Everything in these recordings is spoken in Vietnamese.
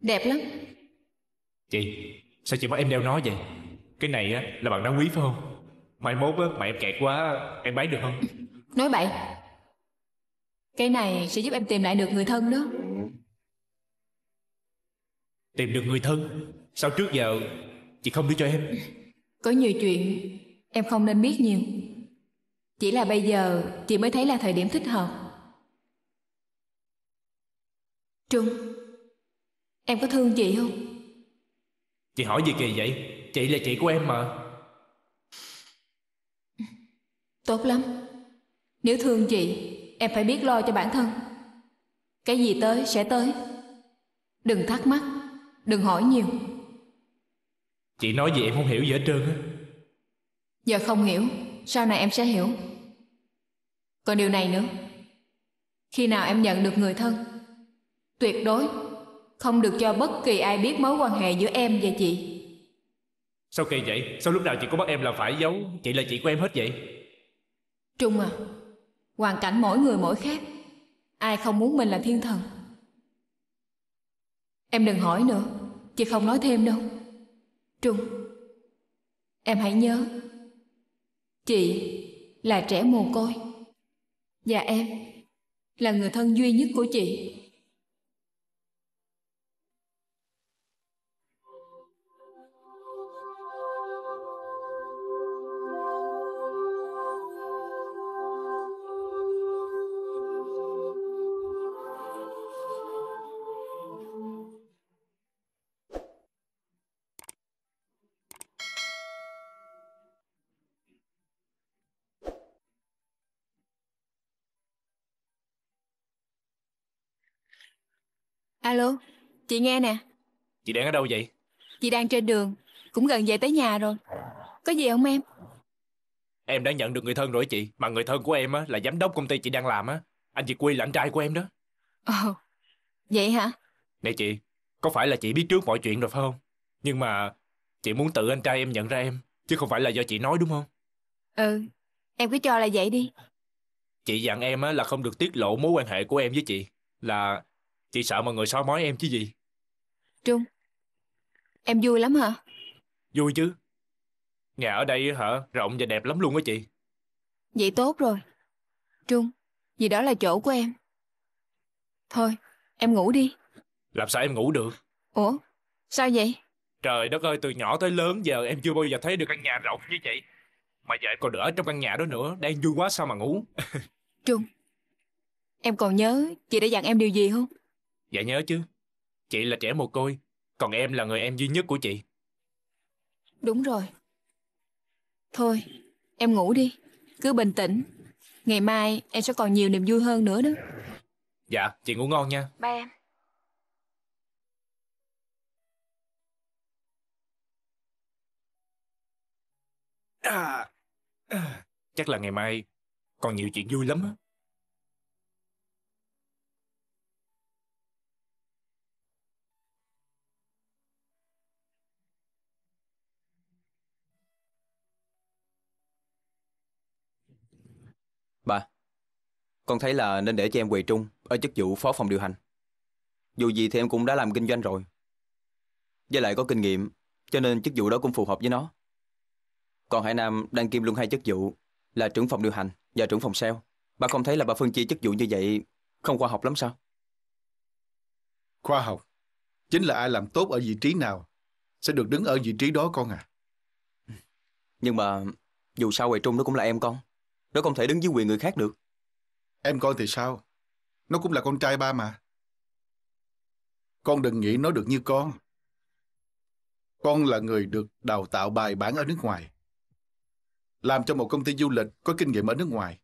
Đẹp lắm Chị Sao chị bắt em đeo nó vậy Cái này á là bằng đá quý phải không Mai mốt á mà em kẹt quá Em bán được không Nói bậy Cái này sẽ giúp em tìm lại được người thân đó Tìm được người thân Sao trước giờ Chị không đưa cho em Có nhiều chuyện Em không nên biết nhiều Chỉ là bây giờ Chị mới thấy là thời điểm thích hợp Trung Em có thương chị không? Chị hỏi gì kỳ vậy? Chị là chị của em mà Tốt lắm Nếu thương chị Em phải biết lo cho bản thân Cái gì tới sẽ tới Đừng thắc mắc Đừng hỏi nhiều Chị nói gì em không hiểu gì hết trơn á Giờ không hiểu Sau này em sẽ hiểu Còn điều này nữa Khi nào em nhận được người thân Tuyệt đối không được cho bất kỳ ai biết mối quan hệ giữa em và chị Sao kỳ vậy? Sao lúc nào chị cũng bắt em là phải giấu Chị là chị của em hết vậy Trung à Hoàn cảnh mỗi người mỗi khác Ai không muốn mình là thiên thần Em đừng hỏi nữa Chị không nói thêm đâu Trung Em hãy nhớ Chị là trẻ mồ côi Và em là người thân duy nhất của chị Alo, chị nghe nè. Chị đang ở đâu vậy? Chị đang trên đường, cũng gần về tới nhà rồi. Có gì không em? Em đã nhận được người thân rồi chị, mà người thân của em á là giám đốc công ty chị đang làm á. Anh chị Quy là anh trai của em đó. Ồ, vậy hả? Nè chị, có phải là chị biết trước mọi chuyện rồi phải không? Nhưng mà chị muốn tự anh trai em nhận ra em, chứ không phải là do chị nói đúng không? Ừ, em cứ cho là vậy đi. Chị dặn em á là không được tiết lộ mối quan hệ của em với chị, là Chị sợ mọi người soi mói em chứ gì Trung Em vui lắm hả Vui chứ Nhà ở đây hả Rộng và đẹp lắm luôn á chị Vậy tốt rồi Trung Vì đó là chỗ của em Thôi Em ngủ đi Làm sao em ngủ được Ủa Sao vậy Trời đất ơi từ nhỏ tới lớn giờ em chưa bao giờ thấy được căn nhà rộng như vậy Mà giờ em còn đỡ trong căn nhà đó nữa Đang vui quá sao mà ngủ Trung Em còn nhớ chị đã dặn em điều gì không Dạ nhớ chứ, chị là trẻ mồ côi, còn em là người em duy nhất của chị. Đúng rồi. Thôi, em ngủ đi, cứ bình tĩnh. Ngày mai em sẽ còn nhiều niềm vui hơn nữa đó. Dạ, chị ngủ ngon nha. Ba em. À, à chắc là ngày mai còn nhiều chuyện vui lắm á. Con thấy là nên để cho em Quỳ Trung ở chức vụ phó phòng điều hành. Dù gì thì em cũng đã làm kinh doanh rồi. Với lại có kinh nghiệm, cho nên chức vụ đó cũng phù hợp với nó. Còn Hải Nam đang kiêm luôn hai chức vụ là trưởng phòng điều hành và trưởng phòng sale. Bà không thấy là bà phân chia chức vụ như vậy không khoa học lắm sao? Khoa học chính là ai làm tốt ở vị trí nào sẽ được đứng ở vị trí đó con à. Nhưng mà dù sao Huệ Trung nó cũng là em con. Nó không thể đứng dưới quyền người khác được. Em coi thì sao? Nó cũng là con trai ba mà. Con đừng nghĩ nó được như con. Con là người được đào tạo bài bản ở nước ngoài. Làm cho một công ty du lịch có kinh nghiệm ở nước ngoài.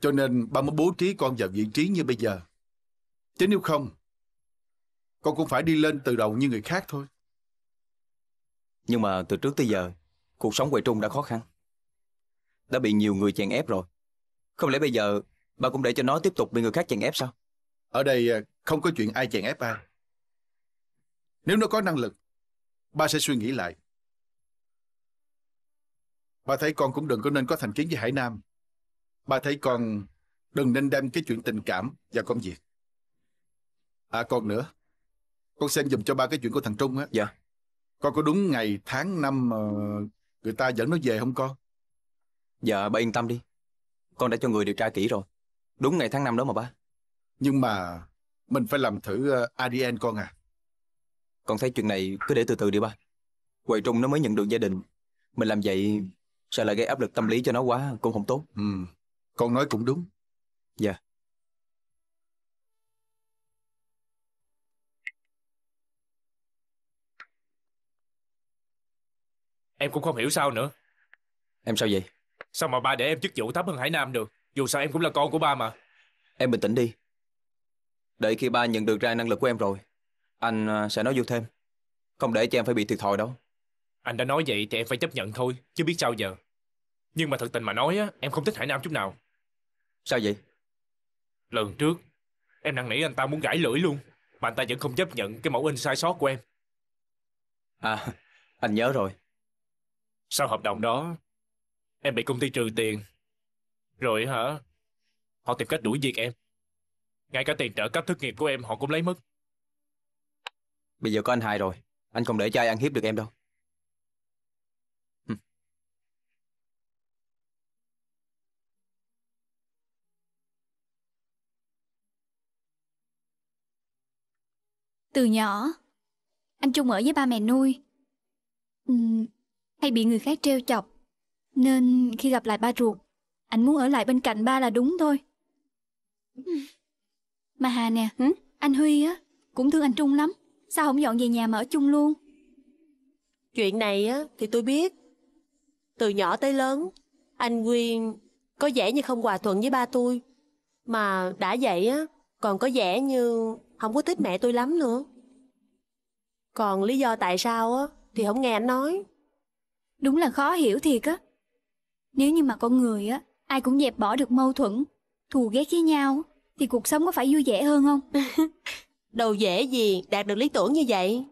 Cho nên ba mới bố trí con vào vị trí như bây giờ. Chứ nếu không, con cũng phải đi lên từ đầu như người khác thôi. Nhưng mà từ trước tới giờ, cuộc sống quê Trung đã khó khăn. Đã bị nhiều người chèn ép rồi. Không lẽ bây giờ bà cũng để cho nó tiếp tục bị người khác chèn ép sao? Ở đây à, không có chuyện ai chèn ép ai. Nếu nó có năng lực, ba sẽ suy nghĩ lại. Ba thấy con cũng đừng có nên có thành kiến với Hải Nam. Ba thấy con đừng nên đem cái chuyện tình cảm vào công việc. À còn nữa, con xem dùm cho ba cái chuyện của thằng Trung á. Dạ. Con có đúng ngày tháng năm mà người ta dẫn nó về không con? Dạ, ba yên tâm đi. Con đã cho người điều tra kỹ rồi. Đúng ngày tháng năm đó mà ba. Nhưng mà mình phải làm thử ờ, ADN con à. Con thấy chuyện này cứ để từ từ đi ba. Huệ Trung nó mới nhận được gia đình. Mình làm vậy sợ lại gây áp lực tâm lý cho nó quá cũng không tốt. Ừ, con nói cũng đúng. Dạ. Yeah. Em cũng không hiểu sao nữa. Em sao vậy? Sao mà ba để em chức vụ thấp hơn Hải Nam được Dù sao em cũng là con của ba mà Em bình tĩnh đi Đợi khi ba nhận được ra năng lực của em rồi Anh à, sẽ nói vô thêm Không để cho em phải bị thiệt thòi đâu Anh đã nói vậy thì em phải chấp nhận thôi Chứ biết sao giờ Nhưng mà thật tình mà nói á Em không thích Hải Nam chút nào Sao vậy Lần trước Em năn nỉ anh ta muốn gãi lưỡi luôn Mà anh ta vẫn không chấp nhận cái mẫu in sai sót của em À anh nhớ rồi Sau hợp đồng đó Em bị công ty trừ tiền. Rồi hả? Họ tìm cách đuổi việc em. Ngay cả tiền trợ cấp thất nghiệp của em họ cũng lấy mất. Bây giờ có anh hai rồi. Anh không để cho ai ăn hiếp được em đâu. Từ nhỏ, anh chung ở với ba mẹ nuôi. Ừ, hay bị người khác trêu chọc nên khi gặp lại ba ruột, anh muốn ở lại bên cạnh ba là đúng thôi. Ừ. Mà Hà nè, ừ? anh Huy á, cũng thương anh Trung lắm. Sao không dọn về nhà mà ở chung luôn? Chuyện này á thì tôi biết. Từ nhỏ tới lớn, anh Nguyên có vẻ như không hòa thuận với ba tôi. Mà đã vậy á, còn có vẻ như không có thích mẹ tôi lắm nữa. Còn lý do tại sao á thì không nghe anh nói. Đúng là khó hiểu thiệt á. Nếu như mà con người á, ai cũng dẹp bỏ được mâu thuẫn, thù ghét với nhau, thì cuộc sống có phải vui vẻ hơn không? Đâu dễ gì đạt được lý tưởng như vậy.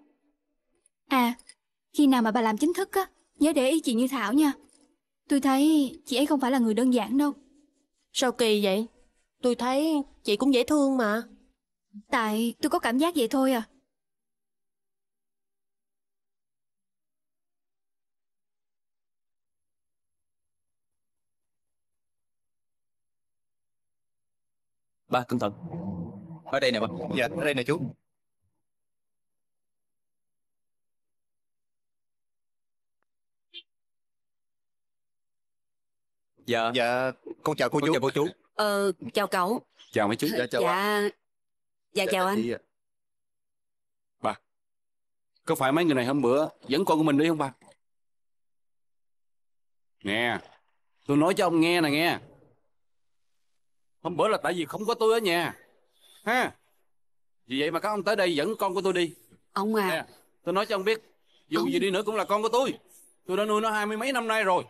À, khi nào mà bà làm chính thức á, nhớ để ý chị Như Thảo nha. Tôi thấy chị ấy không phải là người đơn giản đâu. Sao kỳ vậy? Tôi thấy chị cũng dễ thương mà. Tại tôi có cảm giác vậy thôi à. ba cẩn thận ở đây nè ba dạ ở đây nè chú dạ dạ con chào cô con chú chào cô chú ờ chào cậu chào mấy chú dạ chào dạ dạ, dạ chào anh dạ. ba có phải mấy người này hôm bữa dẫn con của mình đi không ba nè tôi nói cho ông nghe nè nghe hôm bữa là tại vì không có tôi ở nhà ha vì vậy mà các ông tới đây dẫn con của tôi đi ông à nè, tôi nói cho ông biết dù ông... gì đi nữa cũng là con của tôi tôi đã nuôi nó hai mươi mấy năm nay rồi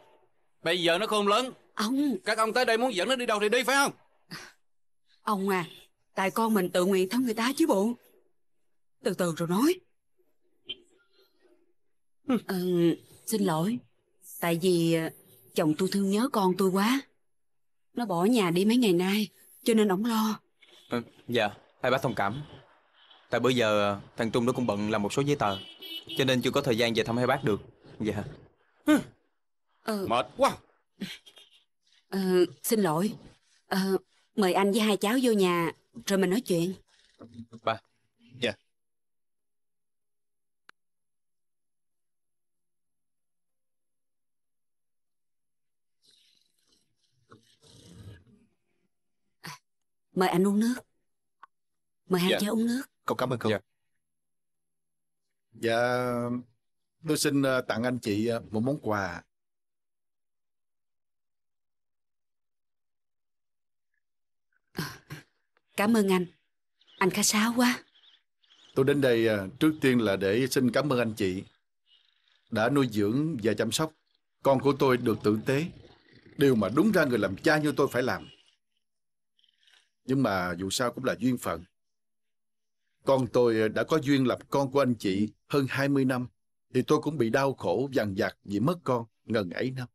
bây giờ nó không lớn ông các ông tới đây muốn dẫn nó đi đâu thì đi phải không ông à tại con mình tự nguyện thân người ta chứ bộ từ từ rồi nói ừ, xin lỗi tại vì ờ, chồng tôi thương nhớ con tôi quá nó bỏ nhà đi mấy ngày nay Cho nên ổng lo ừ, Dạ hai bác thông cảm Tại bữa giờ thằng Trung nó cũng bận làm một số giấy tờ Cho nên chưa có thời gian về thăm hai bác được Dạ ừ. ừ. Mệt quá ừ, Xin lỗi ừ, Mời anh với hai cháu vô nhà Rồi mình nói chuyện Ba Mời anh uống nước. Mời hai dạ. cháu uống nước. Con cảm ơn cô. Dạ. dạ, tôi xin ờ, tặng anh chị ờ, một món quà. Cảm ơn anh. Anh khá sáo quá. Tôi đến đây ờ, trước tiên là để xin cảm ơn anh chị đã nuôi dưỡng và chăm sóc con của tôi được tử tế. Điều mà đúng ra người làm cha như tôi phải làm. Nhưng mà dù sao cũng là duyên phận. Con tôi đã có duyên lập con của anh chị hơn 20 năm, thì tôi cũng bị đau khổ dằn vặt vì mất con ngần ấy năm.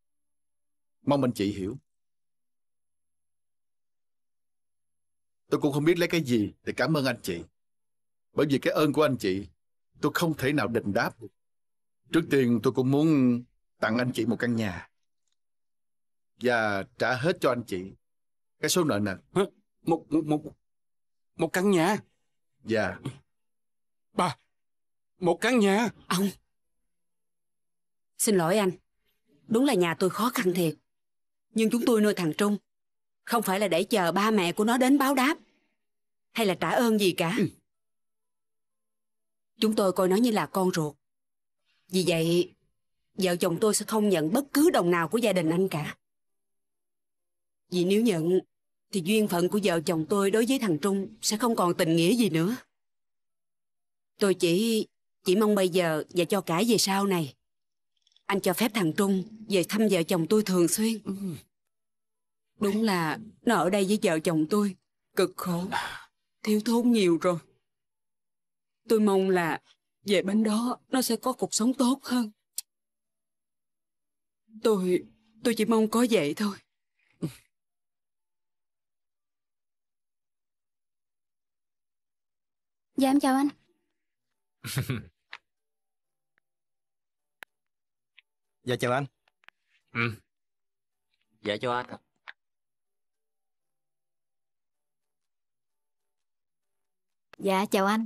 Mong anh chị hiểu. Tôi cũng không biết lấy cái gì để cảm ơn anh chị. Bởi vì cái ơn của anh chị, tôi không thể nào đền đáp. Trước tiên tôi cũng muốn tặng anh chị một căn nhà và trả hết cho anh chị cái số nợ nần một một một một căn nhà dạ yeah. ba một căn nhà ông xin lỗi anh đúng là nhà tôi khó khăn thiệt nhưng chúng tôi nuôi thằng trung không phải là để chờ ba mẹ của nó đến báo đáp hay là trả ơn gì cả ừ. chúng tôi coi nó như là con ruột vì vậy vợ chồng tôi sẽ không nhận bất cứ đồng nào của gia đình anh cả vì nếu nhận thì duyên phận của vợ chồng tôi đối với thằng Trung Sẽ không còn tình nghĩa gì nữa Tôi chỉ Chỉ mong bây giờ và cho cả về sau này Anh cho phép thằng Trung Về thăm vợ chồng tôi thường xuyên ừ. Đúng là Nó ở đây với vợ chồng tôi Cực khổ Thiếu thốn nhiều rồi Tôi mong là Về bên đó Nó sẽ có cuộc sống tốt hơn Tôi Tôi chỉ mong có vậy thôi Dạ em chào anh. Dạ chào anh. Ừ. Dạ chào anh. Dạ chào anh.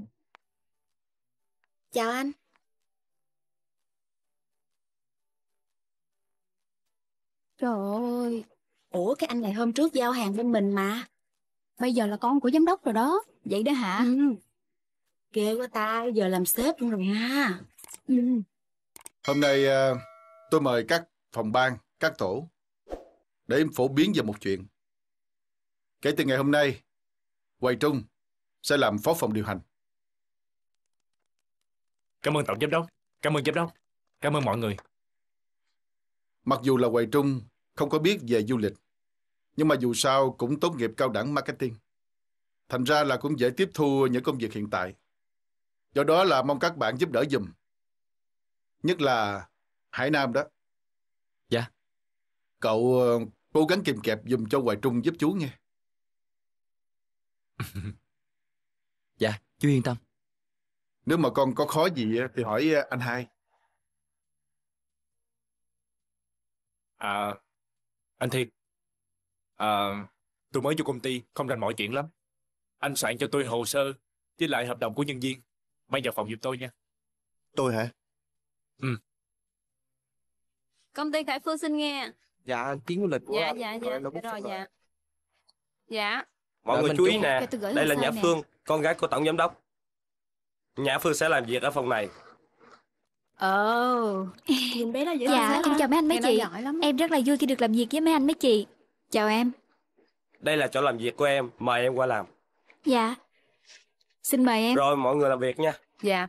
Chào anh. Trời ơi, ủa cái anh này hôm trước giao hàng bên mình mà. Bây giờ là con của giám đốc rồi đó. Vậy đó hả? Ừ. Ghê quá ta, giờ làm sếp luôn rồi ha ừ. Hôm nay ờ, tôi mời các phòng ban, các tổ để phổ biến về một chuyện. Kể từ ngày hôm nay, Hoài Trung sẽ làm phó phòng điều hành. Cảm ơn tổng giám đốc, cảm ơn giám đốc, cảm ơn mọi người. Mặc dù là Hoài Trung không có biết về du lịch, nhưng mà dù sao cũng tốt nghiệp cao đẳng marketing. Thành ra là cũng dễ tiếp thu những công việc hiện tại. Do đó là mong các bạn giúp đỡ dùm. Nhất là Hải Nam đó. Dạ. Cậu ờ, cố gắng kìm kẹp dùm cho Hoài Trung giúp chú nghe. dạ, chú yên tâm. Nếu mà con có khó gì thì hỏi ờ, anh hai. À, anh Thiên. À, tôi mới vô công ty, không rành mọi chuyện lắm. Anh soạn cho tôi hồ sơ với lại hợp đồng của nhân viên mang vào phòng giùm tôi nha. Tôi hả? Ừ. Công ty Khải Phương xin nghe. Dạ, chuyến du lịch của Dạ, dạ, dạ. Dạ, Rồi, dạ. Dạ. dạ. Mọi Đợi người chú ý nè, dạ, đây là Nhã nè. Phương, con gái của tổng giám đốc. Nhã Phương sẽ làm việc ở phòng này. Ồ, nhìn bé đó dễ thương Dạ, quá em chào mấy anh mấy Nghe chị. giỏi lắm. Em rất là vui khi được làm việc với mấy anh mấy chị. Chào em. Đây là chỗ làm việc của em, mời em qua làm. Dạ, Xin mời em. Rồi mọi người làm việc nha. Dạ.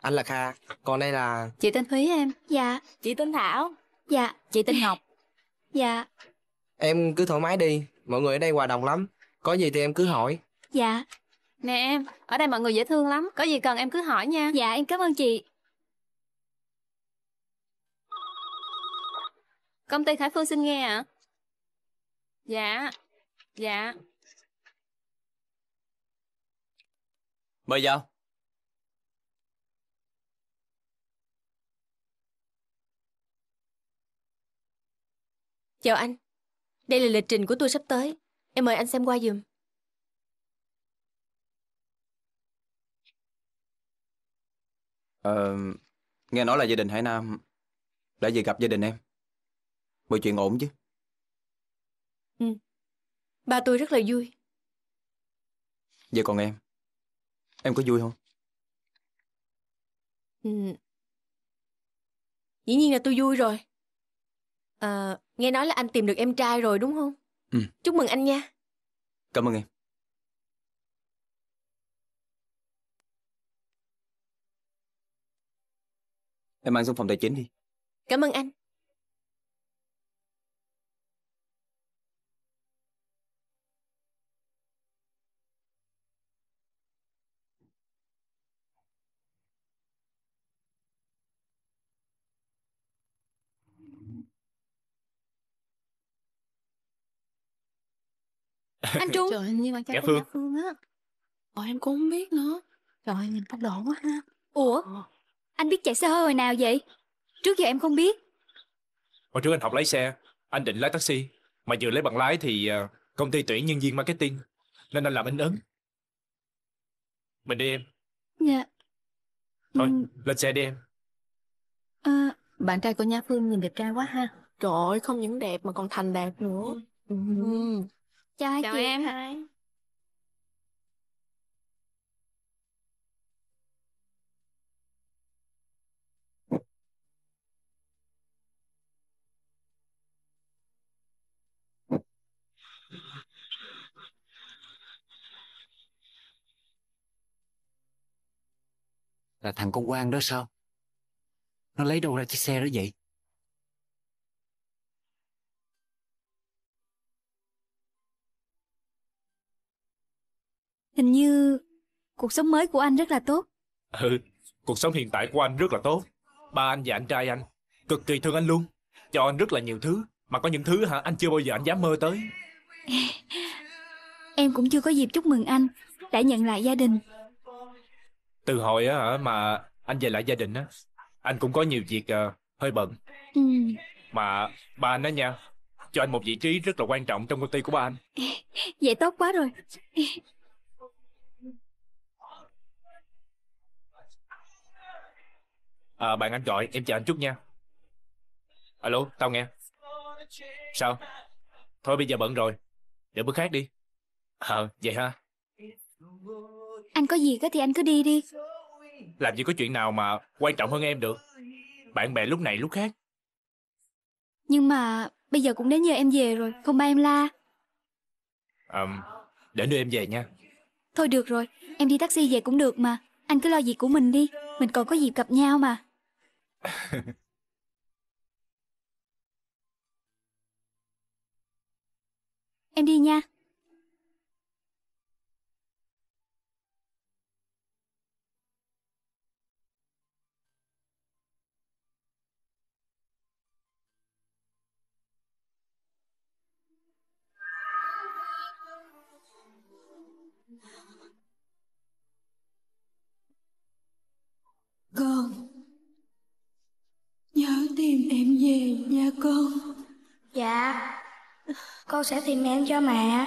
Anh là Kha, còn đây là Chị tên Thúy em. Dạ. Chị tên Thảo. Dạ. Chị tên Ngọc. Dạ. Em cứ thoải mái đi, mọi người ở đây hòa đồng lắm. Có gì thì em cứ hỏi. Dạ. Nè em, ở đây mọi người dễ thương lắm, có gì cần em cứ hỏi nha. Dạ em cảm ơn chị. Công ty Khải Phương xin nghe ạ. À? Dạ. Dạ. Mời vào. Chào anh. Đây là lịch trình của tôi sắp tới. Em mời anh xem qua giùm. Ờ, nghe nói là gia đình Hải Nam đã về gặp gia đình em. Mọi chuyện ổn chứ? Ừ. Ba tôi rất là vui. Vậy còn em? Em có vui không? Ừ. Dĩ nhiên là tôi vui rồi. À, nghe nói là anh tìm được em trai rồi đúng không? Ừ. Chúc mừng anh nha. Cảm ơn em. Em ăn xong phòng tài chính đi. Cảm ơn anh. Anh Trung Trời như bạn trai chắc Dạ Phương chắc Phương á Ồ em cũng không biết nữa Trời nhìn bắt đầu quá ha Ủa ờ. anh biết chạy xe hơi hồi nào vậy Trước giờ em không biết Hồi trước anh học lái xe Anh định lái taxi Mà vừa lấy bằng lái thì ờ, công ty tuyển nhân viên marketing Nên anh làm in ấn Mình đi em Dạ Thôi Ừ, lên xe đi em à Bạn trai của Nha Phương nhìn đẹp trai quá ha Trời ơi, không những đẹp mà còn thành đạt nữa. Ừ. ừ. Chào hai Chào chị. em hai. Là thằng con quan đó sao? Nó lấy đâu ra chiếc xe đó vậy? Hình như cuộc sống mới của anh rất là tốt. Ừ, cuộc sống hiện tại của anh rất là tốt. Ba anh và anh trai anh cực kỳ thương anh luôn. Cho anh rất là nhiều thứ, mà có những thứ hả anh chưa bao giờ anh dám mơ tới. Em cũng chưa có dịp chúc mừng anh đã nhận lại gia đình. Từ hồi á mà anh về lại gia đình á, anh cũng có nhiều việc uh, hơi bận. Ừ. Mà ba anh đó nha, cho anh một vị trí rất là quan trọng trong công ty của ba anh. Vậy tốt quá rồi. à, bạn anh gọi em chờ anh chút nha alo tao nghe sao thôi bây giờ bận rồi để bữa khác đi ờ à, vậy ha anh có gì việc thì anh cứ đi đi làm gì có chuyện nào mà quan trọng hơn em được bạn bè lúc này lúc khác nhưng mà bây giờ cũng đến giờ em về rồi không ba em la à, để đưa em về nha thôi được rồi em đi taxi về cũng được mà anh cứ lo việc của mình đi mình còn có dịp gặp nhau mà Em đi nha. nha dạ con Dạ Con sẽ tìm em cho mẹ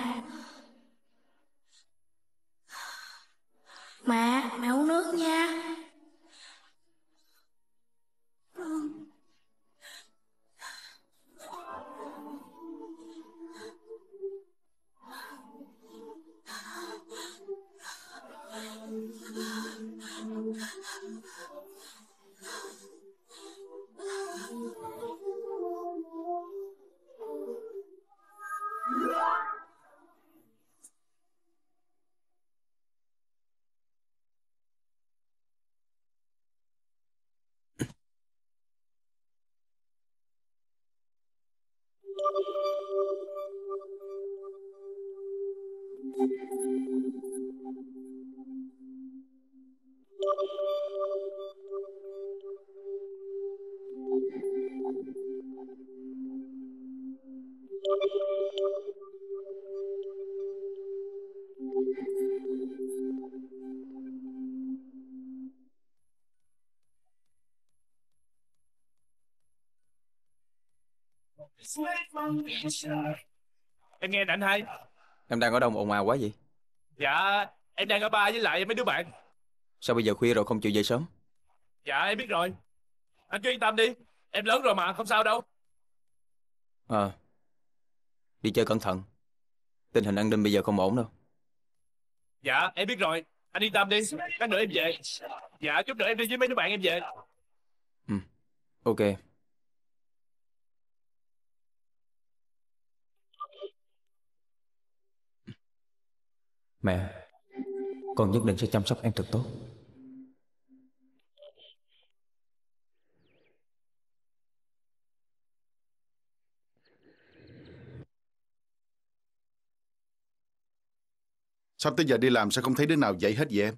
Em nghe nè anh hai Em đang ở đâu mà ồn ào quá vậy Dạ em đang ở ba với lại mấy đứa bạn Sao bây giờ khuya rồi không chịu về sớm Dạ em biết rồi Anh cứ yên tâm đi Em lớn rồi mà không sao đâu Ờ à, Đi chơi cẩn thận Tình hình an ninh bây giờ không ổn đâu Dạ em biết rồi Anh yên tâm đi Lát nữa em về Dạ chút nữa em đi với mấy đứa bạn em về Ừ Ok Mẹ Con nhất định sẽ chăm sóc em thật tốt Sắp tới giờ đi làm sao không thấy đứa nào dậy hết vậy em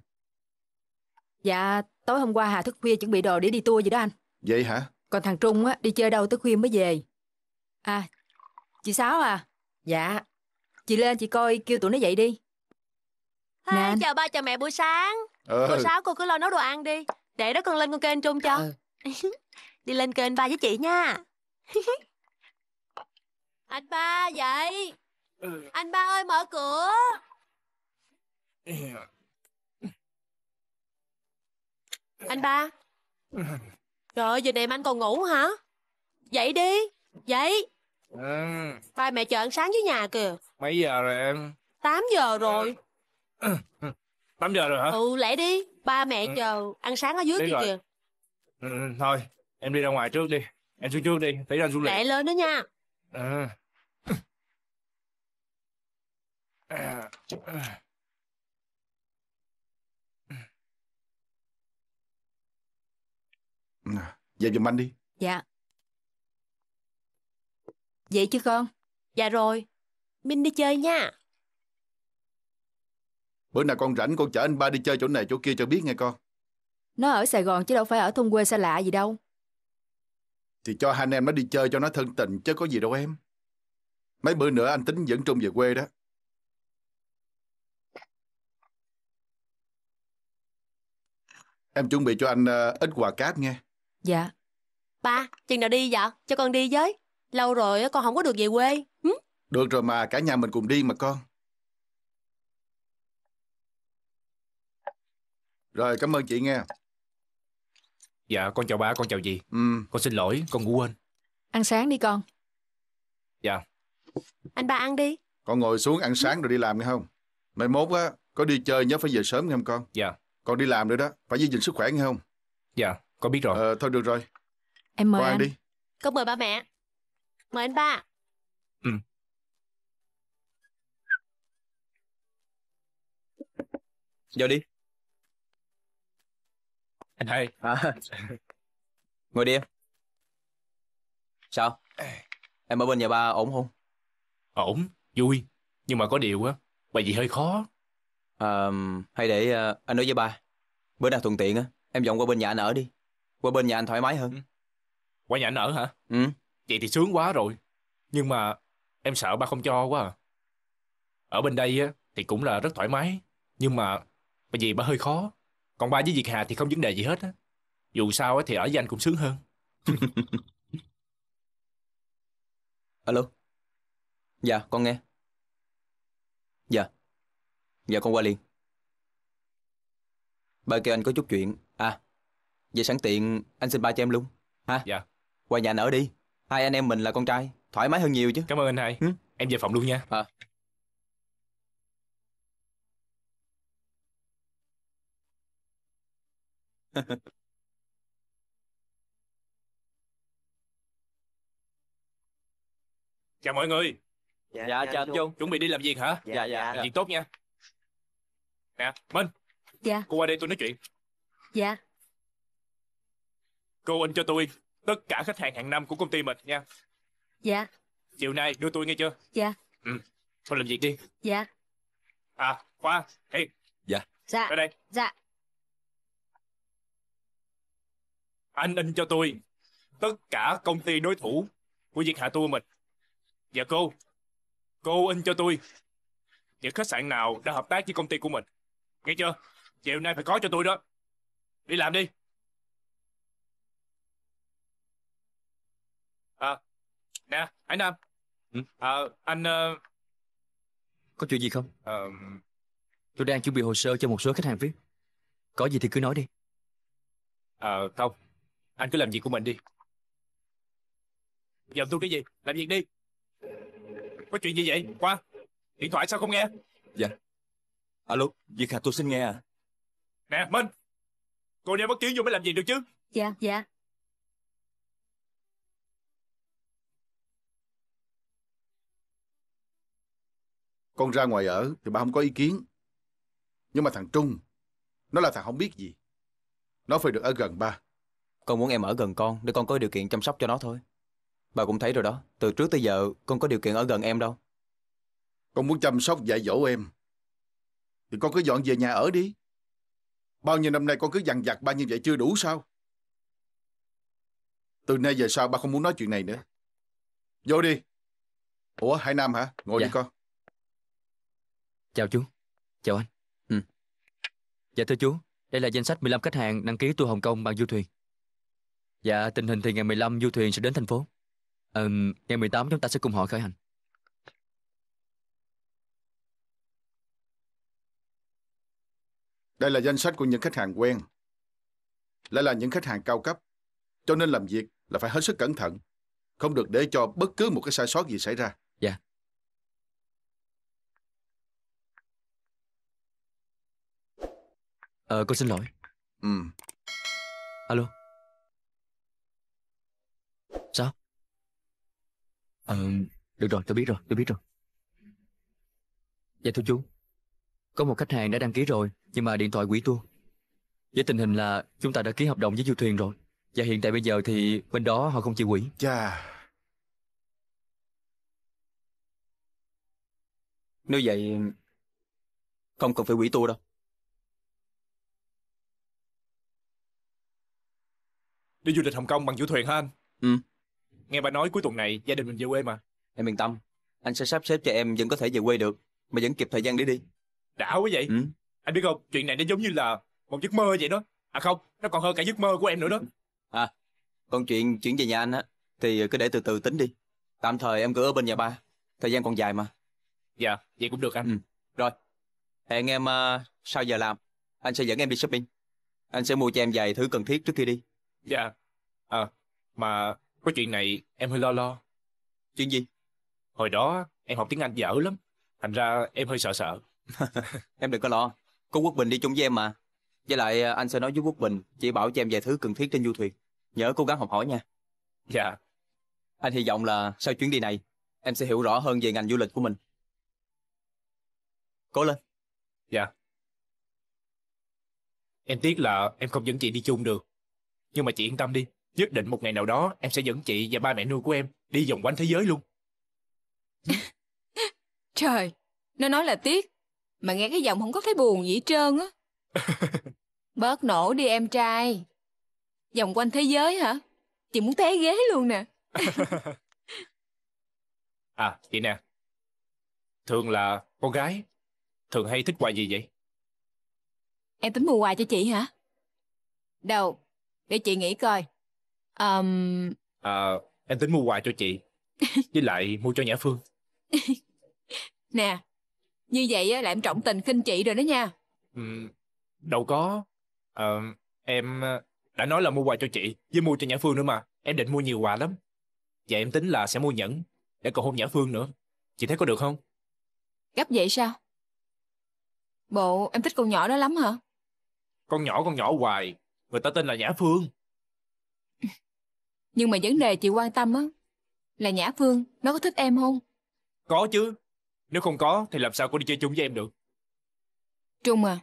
Dạ Tối hôm qua Hà thức khuya chuẩn bị đồ để đi tour vậy đó anh Vậy hả Còn thằng Trung á đi chơi đâu tới khuya mới về À Chị Sáu à Dạ Chị lên chị coi kêu tụi nó dậy đi Hey, chào ba chào mẹ buổi sáng ừ. Buổi sáng cô cứ lo nấu đồ ăn đi Để đó con lên con kênh trung cho ừ. Đi lên kênh ba với chị nha Anh ba dậy ừ. Anh ba ơi mở cửa ừ. Anh ba Trời ơi giờ này anh còn ngủ hả Dậy đi Dậy ừ. Ba mẹ chờ ăn sáng với nhà kìa Mấy giờ rồi em 8 giờ rồi ừ. 8 giờ rồi hả? Ừ, lẹ đi. Ba mẹ ừ. chờ ăn sáng ở dưới kia kìa. Ừ, ừ, thôi, em đi ra ngoài trước đi. Em xuống trước đi, thấy ra du lịch. Lẹ lên đó nha. Ừ. À. à. Về giùm anh đi. Dạ. Vậy chứ con? Dạ rồi. Minh đi chơi nha. Bữa nào con rảnh con chở anh ba đi chơi chỗ này chỗ kia cho biết nghe con. Nó ở Sài Gòn chứ đâu phải ở thôn quê xa lạ gì đâu. Thì cho hai anh em nó đi chơi cho nó thân tình chứ có gì đâu em. Mấy bữa nữa anh tính dẫn Trung về quê đó. Em chuẩn bị cho anh uh, ít quà cáp nghe. Dạ. Ba, chừng nào đi vậy? Cho con đi với. Lâu rồi con không có được về quê. Hử? Được rồi mà, cả nhà mình cùng đi mà con. Rồi, cảm ơn chị nghe. Dạ, con chào ba, con chào dì. Ừ. Con xin lỗi, con ngủ quên. Ăn sáng đi con. Dạ. Anh ba ăn đi. Con ngồi xuống ăn sáng rồi đi làm nghe không? Mai mốt á, có đi chơi nhớ phải về sớm nghe không con? Dạ. Con đi làm nữa đó, phải giữ gìn sức khỏe nghe không? Dạ, con biết rồi. Ờ, thôi được rồi. Em mời con anh. đi. Con mời ba mẹ. Mời anh ba. Ừ. Vào đi anh hai à. ngồi đi em sao em ở bên nhà ba ổn không ờ, ổn vui nhưng mà có điều á bài gì hơi khó à, hay để ờ, anh nói với ba bữa nào thuận tiện á em dọn qua bên nhà anh ở đi qua bên nhà anh thoải mái hơn ừ. qua nhà anh ở hả ừ vậy thì sướng quá rồi nhưng mà em sợ ba không cho quá à. ở bên đây á thì cũng là rất thoải mái nhưng mà bởi vì ba hơi khó còn ba với Diệt Hà thì không vấn đề gì hết á. Dù sao thì ở với anh cũng sướng hơn. Alo. Dạ, con nghe. Dạ. Dạ, con qua liền. Ba kêu anh có chút chuyện. À, về sẵn tiện anh xin ba cho em luôn. Ha? Dạ. Qua nhà anh ở đi. Hai anh em mình là con trai, thoải mái hơn nhiều chứ. Cảm ơn anh hai. Ừ? Em về phòng luôn nha. À. chào mọi người dạ, dạ chào anh Chung. chuẩn bị đi làm việc hả dạ dạ, dạ dạ làm việc tốt nha nè Minh dạ cô qua đây tôi nói chuyện dạ cô in cho tôi tất cả khách hàng hàng năm của công ty mình nha dạ chiều nay đưa tôi nghe chưa dạ ừ thôi làm việc đi dạ à khoa hey dạ dạ ra đây dạ anh in cho tôi tất cả công ty đối thủ của việc hạ tour mình dạ cô cô in cho tôi những dạ, khách sạn nào đã hợp tác với công ty của mình nghe chưa chiều nay phải có cho tôi đó đi làm đi à nè anh nam ừ? à, anh uh... có chuyện gì không à... tôi đang chuẩn bị hồ sơ cho một số khách hàng viết có gì thì cứ nói đi à, không anh cứ làm việc của mình đi Giờ tôi cái gì Làm việc đi Có chuyện gì vậy Qua Điện thoại sao không nghe Dạ Alo Việt Hà tôi xin nghe à Nè Minh Cô đeo bất kiến vô mới làm gì được chứ Dạ dạ Con ra ngoài ở thì ba không có ý kiến Nhưng mà thằng Trung Nó là thằng không biết gì Nó phải được ở gần ba con muốn em ở gần con để con có điều kiện chăm sóc cho nó thôi. Bà cũng thấy rồi đó, từ trước tới giờ con có điều kiện ở gần em đâu. Con muốn chăm sóc dạy dỗ em, thì con cứ dọn về nhà ở đi. Bao nhiêu năm nay con cứ dằn vặt ba như vậy chưa đủ sao? Từ nay về sau ba không muốn nói chuyện này nữa. Vô đi. Ủa, Hải Nam hả? Ngồi dạ. đi con. Chào chú. Chào anh. Ừ. Dạ thưa chú, đây là danh sách 15 khách hàng đăng ký tour Hồng Kông bằng du thuyền. Dạ, tình hình thì ngày 15 du thuyền sẽ đến thành phố. À, ngày 18 chúng ta sẽ cùng họ khởi hành. Đây là danh sách của những khách hàng quen. Lại là những khách hàng cao cấp. Cho nên làm việc là phải hết sức cẩn thận. Không được để cho bất cứ một cái sai sót gì xảy ra. Dạ. Ờ, con xin lỗi. Ừ. Alo. Ờ, được rồi, tôi biết rồi, tôi biết rồi. Dạ thưa chú, có một khách hàng đã đăng ký rồi, nhưng mà điện thoại quỷ tua. Với tình hình là chúng ta đã ký hợp đồng với du thuyền rồi. Và hiện tại bây giờ thì bên đó họ không chịu quỷ. Chà. Nếu vậy, không cần phải quỷ tua đâu. Đi du lịch Hồng Kông bằng du thuyền ha anh? Ừ. Nghe bà nói cuối tuần này gia đình mình về quê mà. Em yên tâm, anh sẽ sắp xếp cho em vẫn có thể về quê được, mà vẫn kịp thời gian để đi. Đã quá vậy. Ừ. Anh biết không, chuyện này nó giống như là một giấc mơ vậy đó. À không, nó còn hơn cả giấc mơ của em nữa đó. À, còn chuyện chuyển về nhà anh á, thì cứ để từ từ tính đi. Tạm thời em cứ ở bên nhà ba, thời gian còn dài mà. Dạ, vậy cũng được anh. Ừ. Rồi, hẹn em uh, sau giờ làm, anh sẽ dẫn em đi shopping. Anh sẽ mua cho em vài thứ cần thiết trước khi đi. Dạ, à, mà có chuyện này em hơi lo lo. Chuyện gì? Hồi đó em học tiếng Anh dở lắm, thành ra em hơi sợ sợ. em đừng có lo, có Quốc Bình đi chung với em mà. Với lại à, anh sẽ nói với Quốc Bình, chỉ bảo cho em vài thứ cần thiết trên du thuyền. Nhớ cố gắng học hỏi nha. Dạ. Anh hy vọng là sau chuyến đi này, em sẽ hiểu rõ hơn về ngành du lịch của mình. Cố lên. Dạ. Em tiếc là em không dẫn chị đi chung được. Nhưng mà chị yên tâm đi, Nhất định một ngày nào đó em sẽ dẫn chị và ba mẹ nuôi của em đi vòng quanh thế giới luôn. Trời, nó nói là tiếc. Mà nghe cái giọng không có thấy buồn gì hết trơn á. Bớt nổ đi em trai. Vòng quanh thế giới hả? Chị muốn té ghế luôn nè. à, chị nè. Thường là con gái, thường hay thích quà gì vậy? Em tính mua quà cho chị hả? Đâu, để chị nghĩ coi um... à, em tính mua quà cho chị với lại mua cho nhã phương nè như vậy á, là em trọng tình khinh chị rồi đó nha ừ, đâu có à, em ờ, đã nói là mua quà cho chị với mua cho nhã phương nữa mà em định mua nhiều quà lắm và em tính là sẽ mua nhẫn để cầu hôn nhã phương nữa chị thấy có được không gấp vậy sao bộ em thích con nhỏ đó lắm hả con nhỏ con nhỏ hoài người ta tên là nhã phương nhưng mà vấn đề chị quan tâm á Là Nhã Phương Nó có thích em không Có chứ Nếu không có thì làm sao cô đi chơi chung với em được Trung à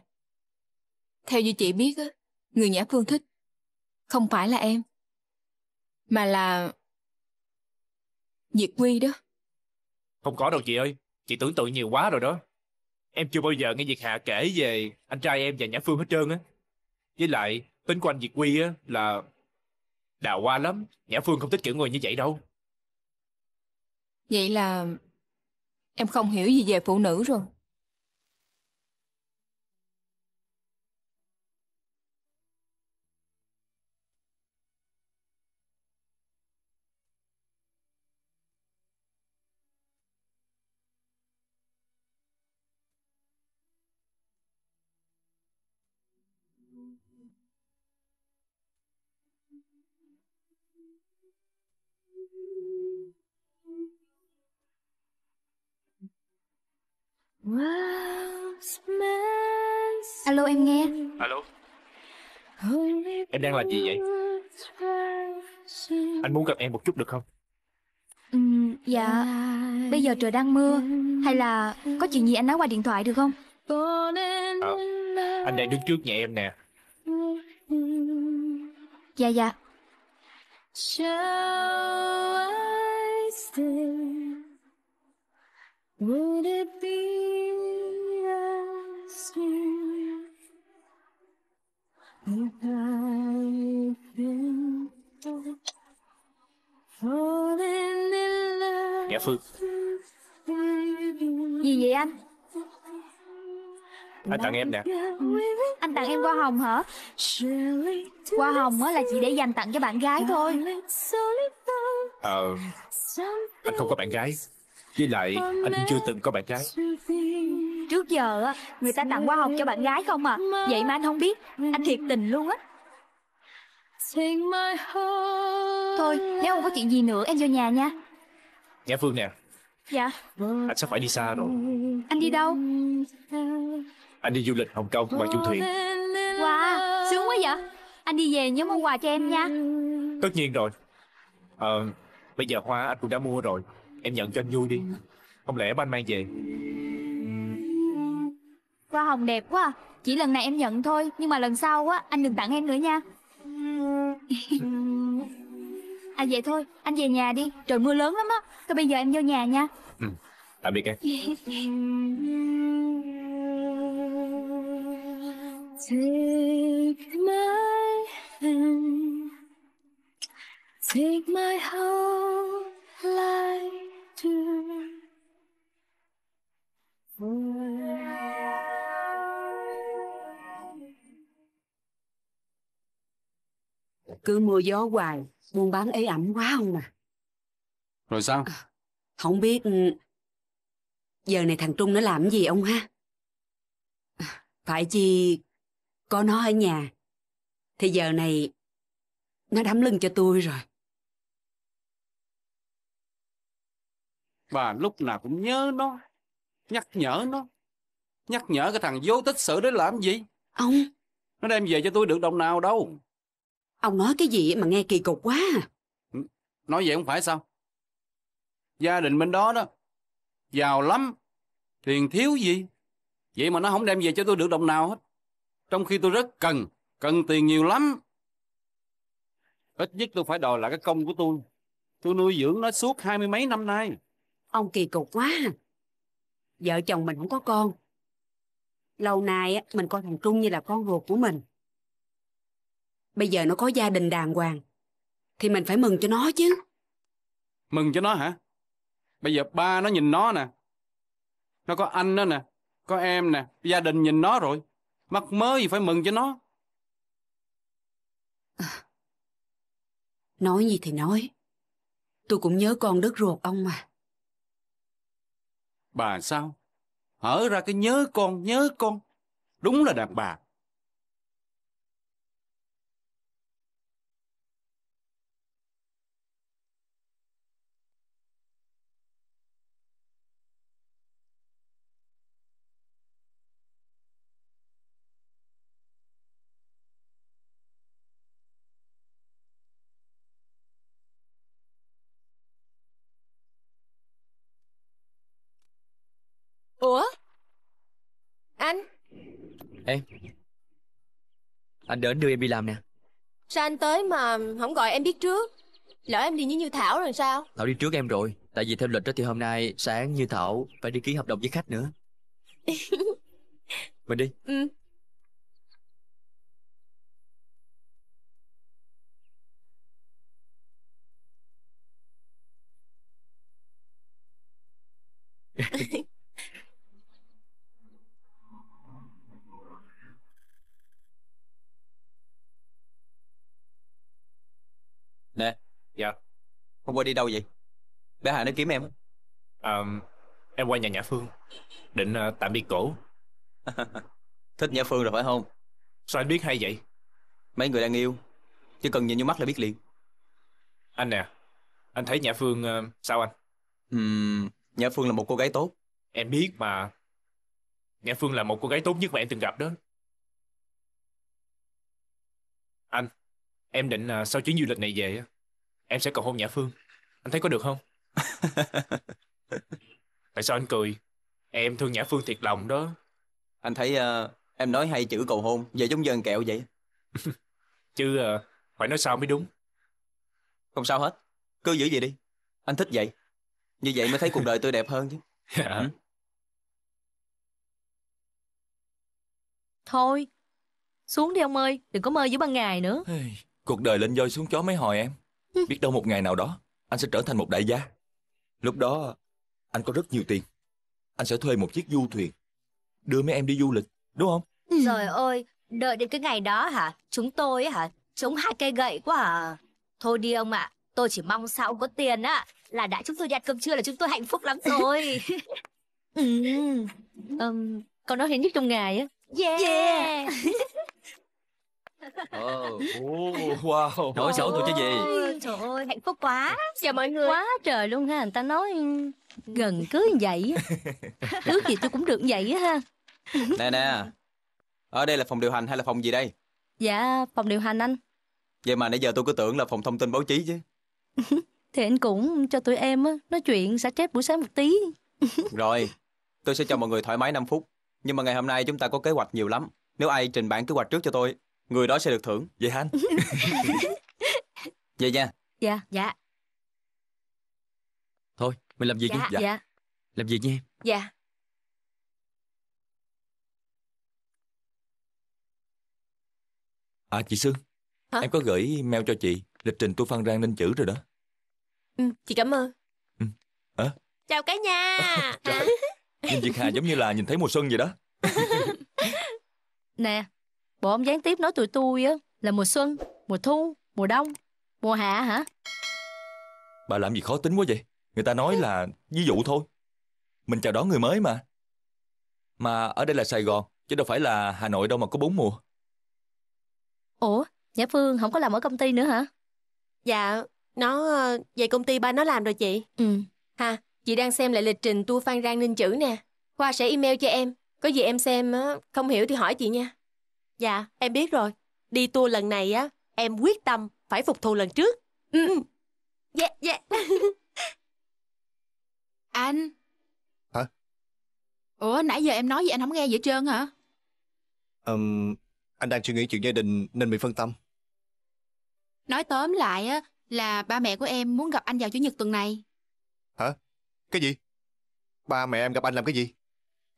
Theo như chị biết á Người Nhã Phương thích Không phải là em Mà là Diệt Quy đó Không có đâu chị ơi Chị tưởng tượng nhiều quá rồi đó Em chưa bao giờ nghe Diệt Hạ kể về Anh trai em và Nhã Phương hết trơn á Với lại tính của anh Diệt Quy á Là Đào hoa lắm, Nhã Phương không thích kiểu người như vậy đâu. Vậy là em không hiểu gì về phụ nữ rồi. Alo em nghe Alo Em đang làm gì vậy? Anh muốn gặp em một chút được không? Ừ, dạ Bây giờ trời đang mưa Hay là có chuyện gì anh nói qua điện thoại được không? À, anh đang đứng trước nhà em nè Dạ dạ Shall I stay? Would it be a sin if I been falling in love? Jeg er yeah. anh à, tặng em nè anh tặng em hoa hồng hả hoa hồng á là chỉ để dành tặng cho bạn gái thôi ờ anh không có bạn gái với lại anh chưa từng có bạn gái trước giờ người ta tặng hoa hồng cho bạn gái không à vậy mà anh không biết anh thiệt tình luôn á thôi nếu không có chuyện gì nữa em vô nhà nha Nhã Phương nè Dạ Anh sắp phải đi xa rồi Anh đi đâu anh đi du lịch Hồng Kông bằng du thuyền Wow, sướng quá vậy Anh đi về nhớ mua quà cho em nha Tất nhiên rồi Ờ, bây giờ hoa anh cũng đã mua rồi Em nhận cho anh vui đi Không lẽ ba anh mang về Hoa hồng đẹp quá Chỉ lần này em nhận thôi Nhưng mà lần sau á anh đừng tặng em nữa nha À vậy thôi Anh về nhà đi Trời mưa lớn lắm á Thôi bây giờ em vô nhà nha ừ. Tạm biệt em Take my hand, take my whole life to Cứ mưa gió hoài, buôn bán ế ẩm quá không à. Rồi sao? Ờ, không biết ừ, giờ này thằng Trung nó làm gì ông ha? Ờ, phải chi có nó ở nhà, thì giờ này nó đắm lưng cho tôi rồi. Bà lúc nào cũng nhớ nó, nhắc nhở nó. Nhắc nhở cái thằng vô tích sự để làm gì? Ông. Nó đem về cho tôi được đồng nào đâu. Ông nói cái gì mà nghe kỳ cục quá à? ừ, Nói vậy không phải sao? Gia đình bên đó đó, giàu lắm, tiền thiếu gì. Vậy mà nó không đem về cho tôi được đồng nào hết trong khi tôi rất cần, cần tiền nhiều lắm. Ít nhất tôi phải đòi lại cái công của tôi. Tôi nuôi dưỡng nó suốt hai mươi mấy năm nay. Ông kỳ cục quá. À. Vợ chồng mình không có con. Lâu nay mình coi thằng Trung như là con ruột của mình. Bây giờ nó có gia đình đàng hoàng. Thì mình phải mừng cho nó chứ. Mừng cho nó hả? Bây giờ ba nó nhìn nó nè. Nó có anh nó nè. Có em nè. Gia đình nhìn nó rồi. Mắc mơ gì phải mừng cho nó. À, nói gì thì nói. Tôi cũng nhớ con đứt ruột ông mà. Bà sao? Hở ra cái nhớ con, nhớ con. Đúng là đàn bà. Em Anh đến đưa em đi làm nè Sao anh tới mà không gọi em biết trước Lỡ em đi với Như Thảo rồi sao Thảo đi trước em rồi Tại vì theo lịch đó thì hôm nay sáng Như Thảo Phải đi ký hợp đồng với khách nữa Mình đi Ừ Hôm qua đi đâu vậy? Bé Hà nó kiếm em à, Em qua nhà Nhã Phương Định uh, tạm biệt cổ Thích Nhã Phương rồi phải không? Sao anh biết hay vậy? Mấy người đang yêu Chỉ cần nhìn vô mắt là biết liền Anh nè Anh thấy Nhã Phương uh, sao anh? Uhm, Nhã Phương là một cô gái tốt Em biết mà Nhã Phương là một cô gái tốt nhất mà em từng gặp đó Anh Em định uh, sau chuyến du lịch này về em sẽ cầu hôn Nhã Phương. Anh thấy có được không? Tại sao anh cười? Em thương Nhã Phương thiệt lòng đó. Anh thấy uh, em nói hay chữ cầu hôn, giờ giống dần kẹo vậy. Chứ uh, phải nói sao mới đúng. Không sao hết, cứ giữ vậy đi. Anh thích vậy. Như vậy mới thấy cuộc đời tôi đẹp hơn chứ. Dạ. Ừ. Thôi, xuống đi ông ơi, đừng có mơ giữa ban ngày nữa. Cuộc đời lên voi xuống chó mấy hồi em. Biết đâu một ngày nào đó, anh sẽ trở thành một đại gia. Lúc đó, anh có rất nhiều tiền. Anh sẽ thuê một chiếc du thuyền, đưa mấy em đi du lịch, đúng không? Trời ơi, đợi đến cái ngày đó hả? Chúng tôi hả? Chống hai cây gậy quá à. Thôi đi ông ạ, à, tôi chỉ mong sao ông có tiền á. Là đã chúng tôi đặt cơm trưa là chúng tôi hạnh phúc lắm rồi. ừ. um, con nói hiến nhất trong ngày á. Yeah. yeah. Ồ, oh, wow. Đổi sổ tôi chứ gì? Trời ơi, hạnh phúc quá. Chào mọi người. Quá trời luôn ha, người ta nói gần cưới như vậy. á. gì tôi cũng được như vậy ha. Nè nè. Ở đây là phòng điều hành hay là phòng gì đây? Dạ, phòng điều hành anh. Vậy mà nãy giờ tôi cứ tưởng là phòng thông tin báo chí chứ. Thì anh cũng cho tụi em á, nói chuyện xả chép buổi sáng một tí. Rồi, tôi sẽ cho mọi người thoải mái 5 phút. Nhưng mà ngày hôm nay chúng ta có kế hoạch nhiều lắm. Nếu ai trình bản kế hoạch trước cho tôi Người đó sẽ được thưởng Vậy hả anh Vậy nha Dạ Dạ Thôi mình làm việc dạ, đi dạ. dạ Làm việc nha em Dạ À chị Sương Hả? Em có gửi mail cho chị Lịch trình tôi phân rang nên chữ rồi đó ừ, Chị cảm ơn ừ. à? Chào cả nhà à, Nhìn Việt Hà giống như là nhìn thấy mùa xuân vậy đó Nè Bộ ông gián tiếp nói tụi tôi á Là mùa xuân, mùa thu, mùa đông Mùa hạ hả Bà làm gì khó tính quá vậy Người ta nói là ví dụ thôi Mình chào đón người mới mà Mà ở đây là Sài Gòn Chứ đâu phải là Hà Nội đâu mà có bốn mùa Ủa Nhã Phương không có làm ở công ty nữa hả Dạ Nó ờ, về công ty ba nó làm rồi chị Ừ Ha Chị đang xem lại lịch trình tour Phan Rang Ninh Chữ nè Khoa sẽ email cho em Có gì em xem không hiểu thì hỏi chị nha Dạ, em biết rồi. Đi tour lần này á, em quyết tâm phải phục thù lần trước. Ừ. ừ. Dạ, dạ. anh. Hả? Ủa, nãy giờ em nói gì anh không nghe vậy trơn hả? um, anh đang suy nghĩ chuyện gia đình nên bị phân tâm. Nói tóm lại á, là ba mẹ của em muốn gặp anh vào Chủ nhật tuần này. Hả? Cái gì? Ba mẹ em gặp anh làm cái gì?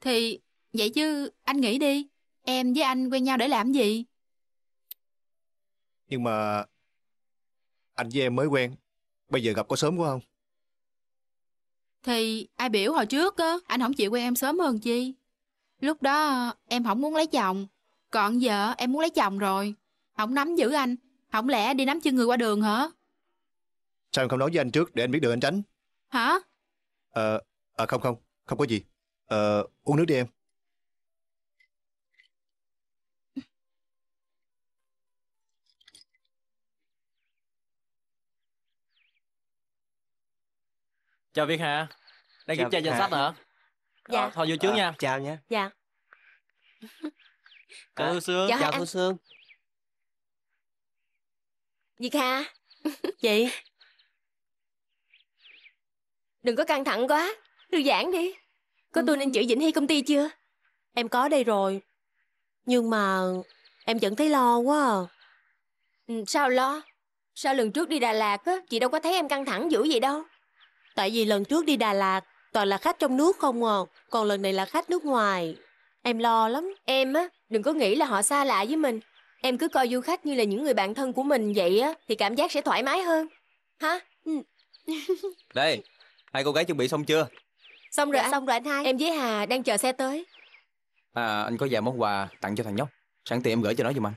Thì vậy chứ anh nghĩ đi Em với anh quen nhau để làm gì? Nhưng mà anh với em mới quen, bây giờ gặp có sớm quá không? Thì ai biểu hồi trước á, anh không chịu quen em sớm hơn chi. Lúc đó em không muốn lấy chồng, còn giờ em muốn lấy chồng rồi. Không nắm giữ anh, không lẽ đi nắm chân người qua đường hả? Sao em không nói với anh trước để anh biết đường anh tránh? Hả? Ờ, à, à, không không, không có gì. Ờ, à, uống nước đi em. Chào Việt Hà. Đang kiểm tra danh sách hả? Dạ. Ờ, thôi vô trước Ờ, nha. chào nha Dạ. Cô ờ, Hương Sương. Dạ. chào anh. cô sương Việt Hà, Chị đừng có căng thẳng quá. Thư giãn đi. Có ừ. tôi nên chữ Vĩnh Hy công ty chưa? em có đây rồi Nhưng mà em vẫn thấy lo quá à. Ừ, sao lo? Sao lần trước đi Đà Lạt á, chị đâu có thấy em căng thẳng dữ vậy đâu. Tại vì lần trước đi Đà Lạt, toàn là khách trong nước không à, còn lần này là khách nước ngoài. Em lo lắm. Em á, đừng có nghĩ là họ xa lạ với mình. Em cứ coi du khách như là những người bạn thân của mình vậy á, thì cảm giác sẽ thoải mái hơn. Hả? Ừ. Đây, hai cô gái chuẩn bị xong chưa? Xong rồi dạ, Xong rồi anh hai. Em với Hà đang chờ xe tới. À, anh có vài món quà tặng cho thằng nhóc. Sẵn tiền em gửi cho nó giùm anh.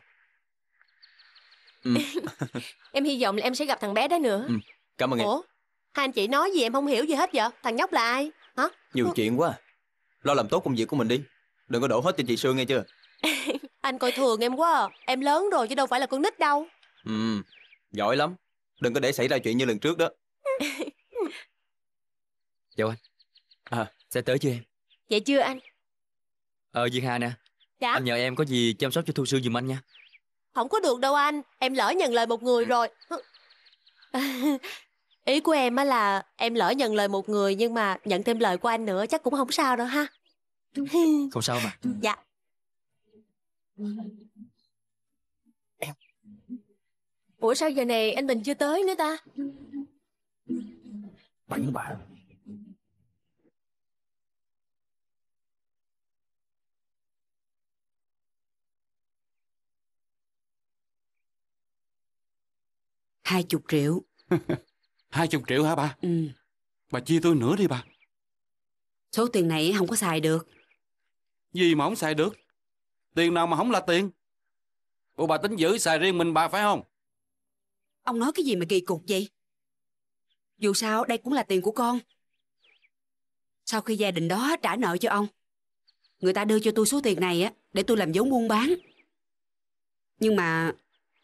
Ừ. em hy vọng là em sẽ gặp thằng bé đó nữa. Ừ. Cảm ơn em. Ủa, Hai anh chị nói gì em không hiểu gì hết vậy? Thằng nhóc là ai? Hả? Nhiều chuyện quá. À. Lo làm tốt công việc của mình đi. Đừng có đổ hết cho chị Sương nghe chưa? anh coi thường em quá à. Em lớn rồi chứ đâu phải là con nít đâu. Ừ, giỏi lắm. Đừng có để xảy ra chuyện như lần trước đó. Chào anh. À, sẽ tới chưa em? Dạ chưa anh. Ờ, Duyên Hà nè. Dạ. Anh nhờ em có gì chăm sóc cho Thu Sương giùm anh nha. Không có được đâu anh. Em lỡ nhận lời một người ừ. rồi. ý của em á là em lỡ nhận lời một người nhưng mà nhận thêm lời của anh nữa chắc cũng không sao đâu ha không sao mà dạ em ủa sao giờ này anh bình chưa tới nữa ta bảnh bạ hai chục triệu hai chục triệu hả bà ừ. bà chia tôi nữa đi bà số tiền này không có xài được gì mà không xài được tiền nào mà không là tiền bộ bà tính giữ xài riêng mình bà phải không ông nói cái gì mà kỳ cục vậy dù sao đây cũng là tiền của con sau khi gia đình đó trả nợ cho ông người ta đưa cho tôi số tiền này á để tôi làm vốn buôn bán nhưng mà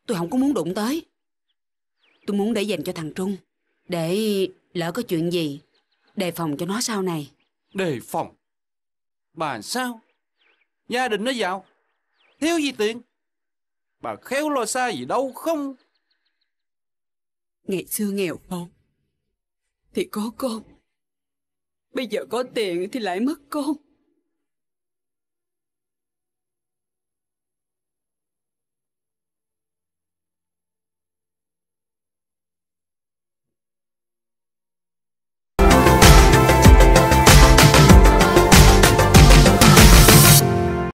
tôi không có muốn đụng tới tôi muốn để dành cho thằng trung để lỡ có chuyện gì Đề phòng cho nó sau này Đề phòng Bà sao Gia đình nó giàu Thiếu gì tiền Bà khéo lo xa gì đâu không Ngày xưa nghèo con Thì có con Bây giờ có tiền thì lại mất con